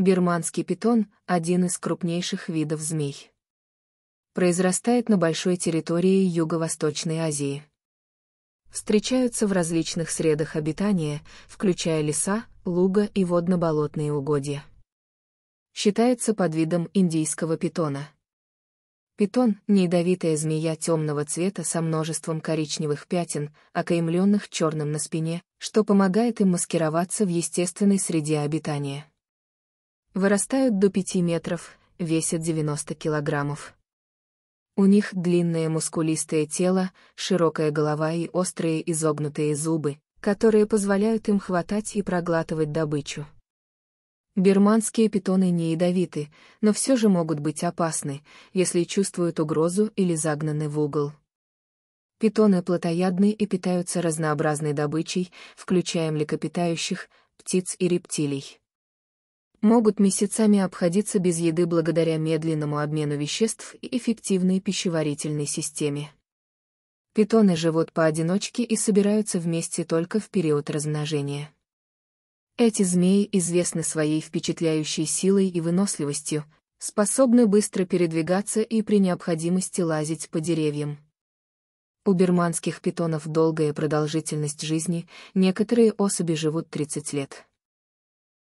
Бирманский питон – один из крупнейших видов змей. Произрастает на большой территории Юго-Восточной Азии. Встречаются в различных средах обитания, включая леса, луга и водно-болотные угодья. Считается подвидом индийского питона. Питон – неядовитая змея темного цвета со множеством коричневых пятен, окаймленных черным на спине, что помогает им маскироваться в естественной среде обитания. Вырастают до 5 метров, весят 90 килограммов. У них длинное мускулистое тело, широкая голова и острые изогнутые зубы, которые позволяют им хватать и проглатывать добычу. Бирманские питоны не ядовиты, но все же могут быть опасны, если чувствуют угрозу или загнаны в угол. Питоны плотоядны и питаются разнообразной добычей, включая млекопитающих, птиц и рептилий могут месяцами обходиться без еды благодаря медленному обмену веществ и эффективной пищеварительной системе. Питоны живут поодиночке и собираются вместе только в период размножения. Эти змеи известны своей впечатляющей силой и выносливостью, способны быстро передвигаться и при необходимости лазить по деревьям. У бирманских питонов долгая продолжительность жизни, некоторые особи живут 30 лет.